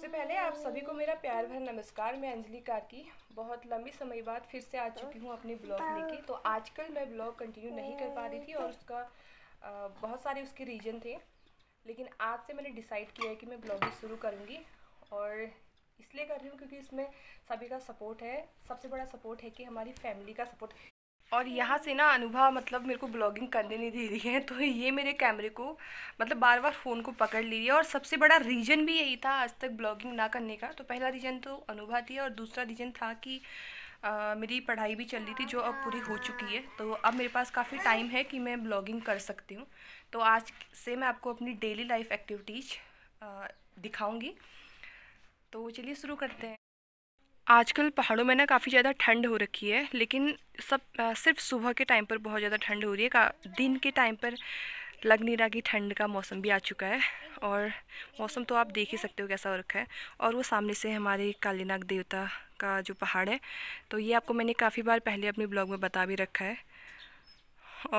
सबसे पहले आप सभी को मेरा प्यार भर नमस्कार मैं अंजलि कार्की बहुत लंबी समय बाद फिर से आ चुकी हूँ अपने ब्लॉग लेके तो आजकल मैं ब्लॉग कंटिन्यू नहीं कर पा रही थी और उसका बहुत सारे उसके रीज़न थे लेकिन आज से मैंने डिसाइड किया है कि मैं ब्लॉगिंग शुरू करूँगी और इसलिए कर रही हूँ क्योंकि इसमें सभी का सपोर्ट है सबसे बड़ा सपोर्ट है कि हमारी फैमिली का सपोर्ट और यहाँ से ना अनुभव मतलब मेरे को ब्लॉगिंग करने नहीं दे रही है तो ये मेरे कैमरे को मतलब बार बार फ़ोन को पकड़ ले रही है और सबसे बड़ा रीज़न भी यही था आज तक ब्लॉगिंग ना करने का तो पहला रीज़न तो अनुभव थी और दूसरा रीज़न था कि आ, मेरी पढ़ाई भी चल रही थी जो अब पूरी हो चुकी है तो अब मेरे पास काफ़ी टाइम है कि मैं ब्लॉगिंग कर सकती हूँ तो आज से मैं आपको अपनी डेली लाइफ एक्टिविटीज़ दिखाऊँगी तो चलिए शुरू करते हैं आजकल पहाड़ों में ना काफ़ी ज़्यादा ठंड हो रखी है लेकिन सब आ, सिर्फ सुबह के टाइम पर बहुत ज़्यादा ठंड हो रही है का दिन के टाइम पर लग नहीं रहा कि ठंड का मौसम भी आ चुका है और मौसम तो आप देख ही सकते हो कैसा हो रखा है और वो सामने से हमारे कालीनाग देवता का जो पहाड़ है तो ये आपको मैंने काफ़ी बार पहले अपने ब्लॉग में बता भी रखा है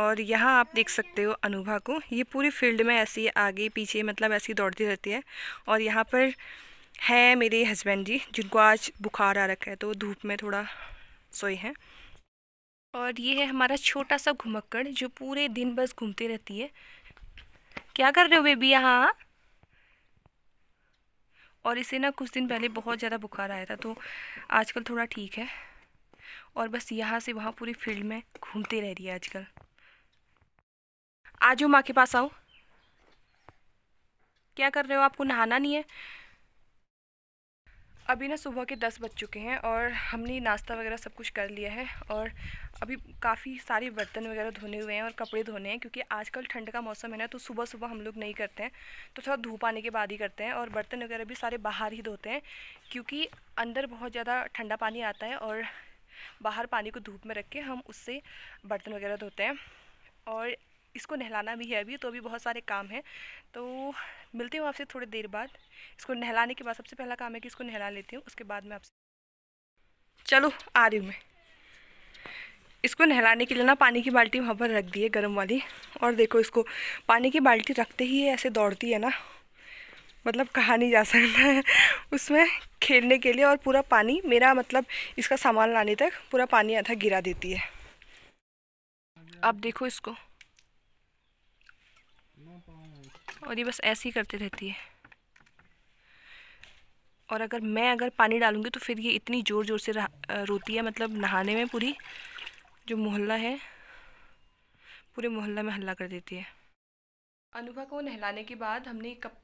और यहाँ आप देख सकते हो अनुभा को ये पूरी फील्ड में ऐसी आगे पीछे मतलब ऐसी दौड़ती रहती है और यहाँ पर हैं मेरे हस्बैंड जी जिनको आज बुखार आ रखा है तो धूप में थोड़ा सोए हैं और ये है हमारा छोटा सा घुमक्कड़ जो पूरे दिन बस घूमती रहती है क्या कर रहे हो बेबी यहाँ और इसे ना कुछ दिन पहले बहुत ज़्यादा बुखार आया था तो आजकल थोड़ा ठीक है और बस यहाँ से वहाँ पूरी फील्ड में घूमती रह रही है आजकल आज माँ के पास आओ क्या कर रहे हो आपको नहाना नहीं है अभी ना सुबह के दस बज चुके हैं और हमने नाश्ता वगैरह सब कुछ कर लिया है और अभी काफ़ी सारे बर्तन वगैरह धोने हुए हैं और कपड़े धोने हैं क्योंकि आजकल ठंड का मौसम है ना तो सुबह सुबह हम लोग नहीं करते हैं तो थोड़ा धूप आने के बाद ही करते हैं और बर्तन वगैरह भी सारे बाहर ही धोते हैं क्योंकि अंदर बहुत ज़्यादा ठंडा पानी आता है और बाहर पानी को धूप में रख के हम उससे बर्तन वगैरह धोते हैं और इसको नहलाना भी है अभी तो अभी बहुत सारे काम हैं तो मिलती हूँ आपसे थोड़ी देर बाद इसको नहलाने के बाद सबसे पहला काम है कि इसको नहला लेती हूँ उसके बाद मैं आपसे चलो आ रही हूँ मैं इसको नहलाने के लिए ना पानी की बाल्टी वहाँ पर रख दी है गर्म वाली और देखो इसको पानी की बाल्टी रखते ही ऐसे दौड़ती है ना मतलब कहा नहीं जा सकता है उसमें खेलने के लिए और पूरा पानी मेरा मतलब इसका सामान लाने तक पूरा पानी आधा गिरा देती है अब देखो इसको और ये बस ऐसे ही करती रहती है और अगर मैं अगर पानी डालूँगी तो फिर ये इतनी ज़ोर ज़ोर से रोती है मतलब नहाने में पूरी जो मोहल्ला है पूरे मोहल्ला में हल्ला कर देती है अनुभा को नहलाने के बाद हमने कप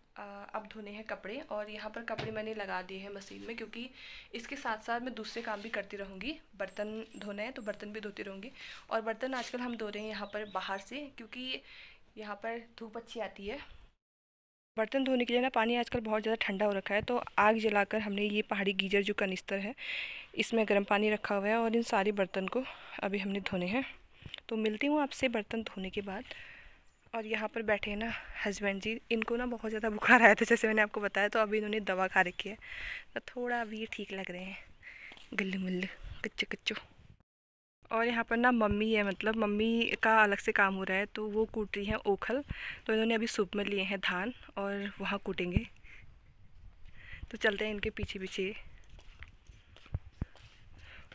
अब धोने हैं कपड़े और यहाँ पर कपड़े मैंने लगा दिए हैं मशीन में क्योंकि इसके साथ साथ मैं दूसरे काम भी करती रहूँगी बर्तन धोना है तो बर्तन भी धोती रहूँगी और बर्तन आजकल हम धो रहे हैं यहाँ पर बाहर से क्योंकि यहाँ पर धूप अच्छी आती है बर्तन धोने के लिए ना पानी आजकल बहुत ज़्यादा ठंडा हो रखा है तो आग जलाकर हमने ये पहाड़ी गीजर जो कनिस्तर है इसमें गर्म पानी रखा हुआ है और इन सारे बर्तन को अभी हमने धोने हैं तो मिलती हूँ आपसे बर्तन धोने के बाद और यहाँ पर बैठे हैं ना हस्बैंड जी इनको ना बहुत ज़्यादा बुखार आया था जैसे मैंने आपको बताया तो अभी इन्होंने दवा खा रखी है तो थोड़ा अभी ठीक लग रहे हैं गिल्ल मुल्लू कच्चे कच्चू और यहाँ पर ना मम्मी है मतलब मम्मी का अलग से काम हो रहा है तो वो कूट रही हैं ओखल तो इन्होंने अभी सूप में लिए हैं धान और वहाँ कूटेंगे तो चलते हैं इनके पीछे पीछे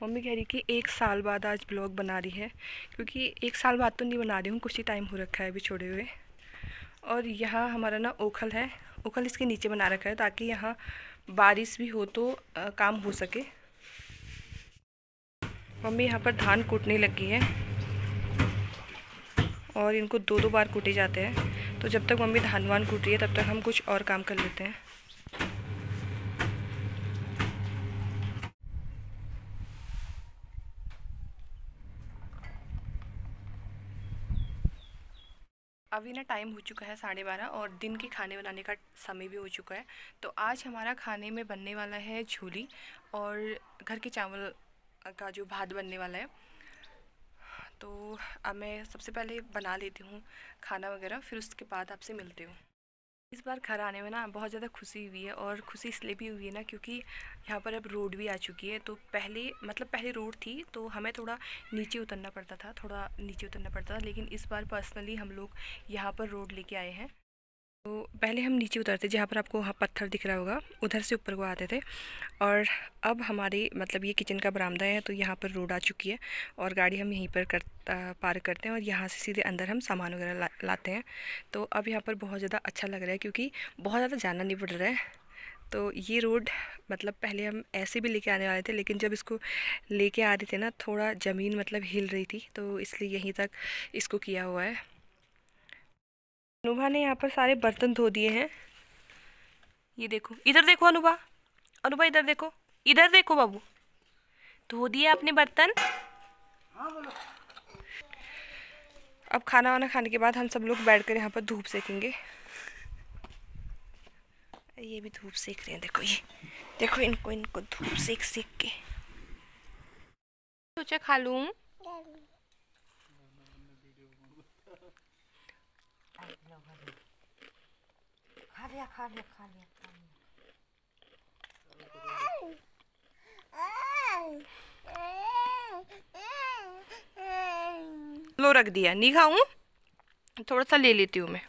मम्मी कह रही कि एक साल बाद आज ब्लॉग बना रही है क्योंकि एक साल बाद तो नहीं बना रही हूँ कुछ ही टाइम हो रखा है अभी छोड़े हुए और यहाँ हमारा ना ओखल है ओखल इसके नीचे बना रखा है ताकि यहाँ बारिश भी हो तो आ, काम हो सके मम्मी यहाँ पर धान कूटने लगी है और इनको दो दो बार कूटे जाते हैं तो जब तक मम्मी धान वान कूट रही है तब तक हम कुछ और काम कर लेते हैं अभी ना टाइम हो चुका है साढ़े बारह और दिन के खाने बनाने का समय भी हो चुका है तो आज हमारा खाने में बनने वाला है झोली और घर के चावल का जो भात बनने वाला है तो अब मैं सबसे पहले बना लेती हूँ खाना वगैरह फिर उसके बाद आपसे मिलती हूँ इस बार घर आने में ना बहुत ज़्यादा खुशी हुई है और खुशी इसलिए भी हुई है ना क्योंकि यहाँ पर अब रोड भी आ चुकी है तो पहले मतलब पहले रोड थी तो हमें थोड़ा नीचे उतरना पड़ता था थोड़ा नीचे उतरना पड़ता था लेकिन इस बार पर्सनली हम लोग यहाँ पर रोड लेके आए हैं तो पहले हम नीचे उतरते जहाँ पर आपको हाँ पत्थर दिख रहा होगा उधर से ऊपर को आते थे और अब हमारी मतलब ये किचन का बरामदा है तो यहाँ पर रोड आ चुकी है और गाड़ी हम यहीं पर कर पार करते हैं और यहाँ से सीधे अंदर हम सामान वगैरह ला, लाते हैं तो अब यहाँ पर बहुत ज़्यादा अच्छा लग रहा है क्योंकि बहुत ज़्यादा जाना नहीं पड़ रहा है तो ये रोड मतलब पहले हम ऐसे भी लेके आने वाले थे लेकिन जब इसको लेके आ रहे थे ना थोड़ा ज़मीन मतलब हिल रही थी तो इसलिए यहीं तक इसको किया हुआ है अनुभा ने यहाँ पर सारे बर्तन धो दिए हैं ये देखो इधर देखो अनुभा अनुभा इधर देखो इधर देखो बाबू धो दिए आपने बर्तन अब खाना वाना खाने के बाद हम सब लोग बैठ कर यहाँ पर धूप सेकेंगे ये भी धूप सेक रहे हैं देखो ये देखो इनको इनको धूप सेक सेक के सोचा खा लूँ लिया खा लिया खा लिया खा लिया लो रख दिया नहीं खाऊं थोड़ा सा ले लेती हूँ मैं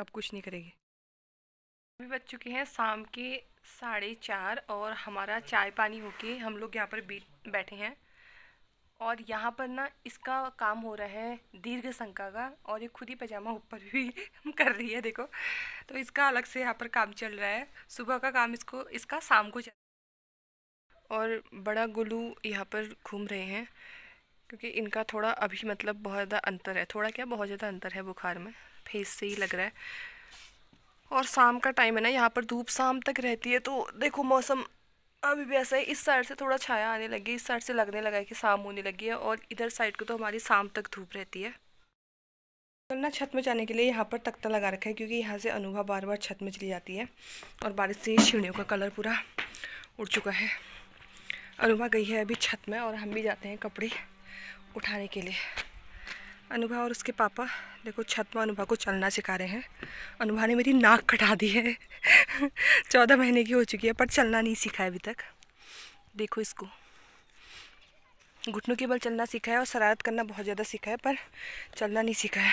अब कुछ नहीं करेगी अभी बज चुके हैं शाम के साढ़े चार और हमारा चाय पानी होके हम लोग यहाँ पर बैठे हैं और यहाँ पर ना इसका काम हो रहा है दीर्घ संख्या का और ये खुद ही पैजामा ऊपर भी हम कर रही है देखो तो इसका अलग से यहाँ पर काम चल रहा है सुबह का काम इसको इसका शाम को चल और बड़ा गुलू यहाँ पर घूम रहे हैं क्योंकि इनका थोड़ा अभी मतलब बहुत ज़्यादा अंतर है थोड़ा क्या बहुत ज़्यादा अंतर है बुखार में फेस से ही लग रहा है और शाम का टाइम है ना यहाँ पर धूप शाम तक रहती है तो देखो मौसम अभी भी ऐसा है इस साइड से थोड़ा छाया आने लगी इस साइड से लगने लगा है कि शाम होने लगी है और इधर साइड को तो हमारी शाम तक धूप रहती है कल ना छत में जाने के लिए यहाँ पर तख्ता लगा रखा है क्योंकि यहाँ से अनुभा बार बार छत में चली जाती है और बारिश से सीढ़ियों का कलर पूरा उड़ चुका है अनुभा गई है अभी छत में और हम भी जाते हैं कपड़े उठाने के लिए अनुभा और उसके पापा देखो छत में अनुभा को चलना सिखा रहे हैं अनुभा ने मेरी नाक कटा दी है चौदह महीने की हो चुकी है पर चलना नहीं सीखा है अभी तक देखो इसको घुटनों के बल चलना सीखा है और शरारत करना बहुत ज़्यादा सीखा है पर चलना नहीं सीखा है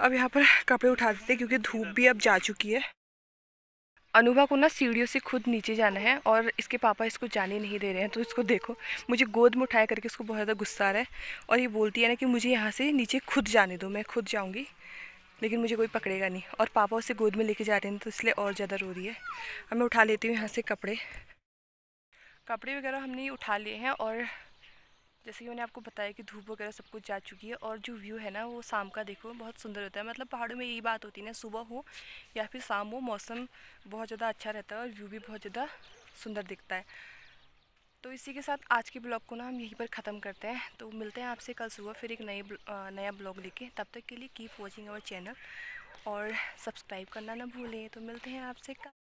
अब यहाँ पर कपड़े उठा देते क्योंकि धूप भी अब जा चुकी है अनुभा को ना सीढ़ियों से खुद नीचे जाना है और इसके पापा इसको जाने नहीं दे रहे हैं तो इसको देखो मुझे गोद में उठाया करके इसको बहुत ज़्यादा गुस्सा आ रहा है और ये बोलती है ना कि मुझे यहाँ से नीचे खुद जाने दो मैं खुद जाऊँगी लेकिन मुझे कोई पकड़ेगा नहीं और पापा उसे गोद में लेके जा रहे हैं तो इसलिए और ज़्यादा रो रही है अब मैं उठा लेती हूँ यहाँ से कपड़े कपड़े वगैरह हमने उठा लिए हैं और जैसे कि मैंने आपको बताया कि धूप वगैरह सब कुछ जा चुकी है और जो व्यू है ना वो शाम का देखो बहुत सुंदर होता है मतलब पहाड़ों में यही बात होती है ना सुबह हो या फिर शाम हो मौसम बहुत ज़्यादा अच्छा रहता है और व्यू भी बहुत ज़्यादा सुंदर दिखता है तो इसी के साथ आज के ब्लॉग को ना हम यहीं पर ख़त्म करते हैं तो मिलते हैं आपसे कल सुबह फिर एक नए नया ब्लॉग लेके तब तक के लिए कीप वॉचिंग आवर चैनल और सब्सक्राइब करना ना भूलें तो मिलते हैं आपसे कल